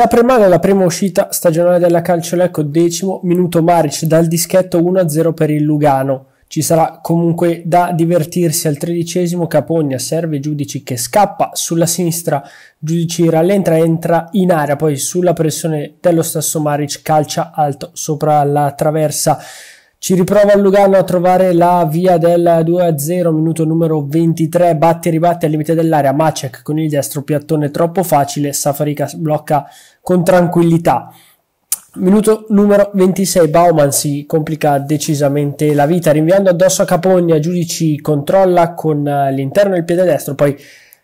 Si apre male la prima uscita stagionale della Calcio Lecco, decimo minuto Maric dal dischetto 1-0 per il Lugano. Ci sarà comunque da divertirsi al tredicesimo Capogna, serve Giudici che scappa sulla sinistra, Giudici rallentra entra in area, poi sulla pressione dello stesso Maric calcia alto sopra la traversa ci riprova il Lugano a trovare la via del 2-0, minuto numero 23, batte e ribatte al limite dell'area, Macek con il destro piattone troppo facile, Safarica blocca con tranquillità. Minuto numero 26, Bauman si complica decisamente la vita, rinviando addosso a Capogna, Giudici controlla con eh, l'interno il piede destro, poi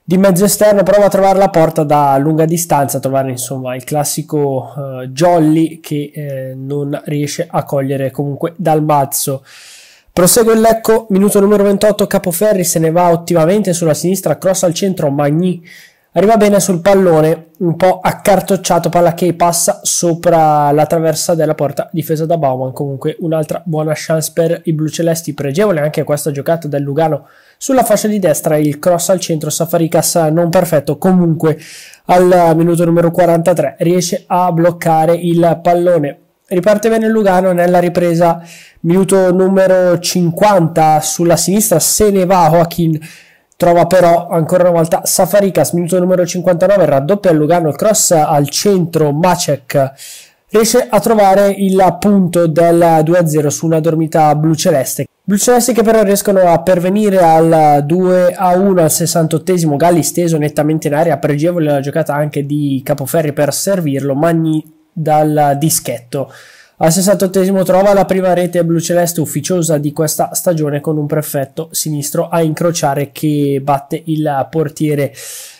di mezzo esterno, prova a trovare la porta da lunga distanza, a trovare insomma il classico uh, Jolly che eh, non riesce a cogliere comunque dal mazzo. Prosegue il Lecco, minuto numero 28, Capoferri se ne va ottimamente sulla sinistra, cross al centro, Magni Arriva bene sul pallone, un po' accartocciato, palla che passa sopra la traversa della porta difesa da Bauman. Comunque un'altra buona chance per i blucelesti, pregevole anche questa giocata del Lugano sulla fascia di destra, il cross al centro, Safaricas non perfetto, comunque al minuto numero 43 riesce a bloccare il pallone. Riparte bene il Lugano nella ripresa, minuto numero 50 sulla sinistra, se ne va Joaquin Trova però ancora una volta Safarikas, minuto numero 59, raddoppia Lugano, il cross al centro, Macek riesce a trovare il punto del 2-0 su una dormita blu-celeste. Blu celeste che però riescono a pervenire al 2 a 1 al 68esimo, Galli steso nettamente in aria, pregevole la giocata anche di Capoferri per servirlo, Magni dal dischetto al 68 trova la prima rete blu celeste ufficiosa di questa stagione con un prefetto sinistro a incrociare che batte il portiere.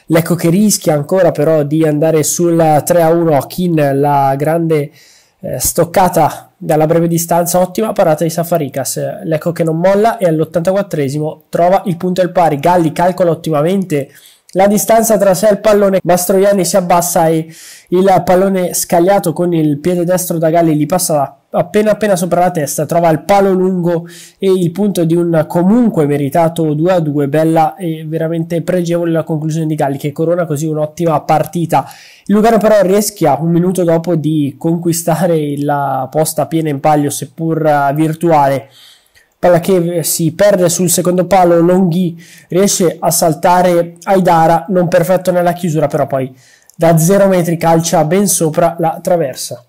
Lecco che rischia ancora però di andare sul 3-1 a Kin, la grande eh, stoccata dalla breve distanza, ottima parata di Safarikas. Lecco che non molla e all'84 trova il punto del pari. Galli calcola ottimamente la distanza tra sé e il pallone Mastroianni si abbassa e il pallone scagliato con il piede destro da Galli gli passa appena appena sopra la testa trova il palo lungo e il punto di un comunque meritato 2 a 2 bella e veramente pregevole la conclusione di Galli che corona così un'ottima partita il Lugano però rischia un minuto dopo di conquistare la posta piena in palio seppur eh, virtuale palla che si perde sul secondo palo, Longhi riesce a saltare Aidara, non perfetto nella chiusura, però poi da 0 metri calcia ben sopra la traversa.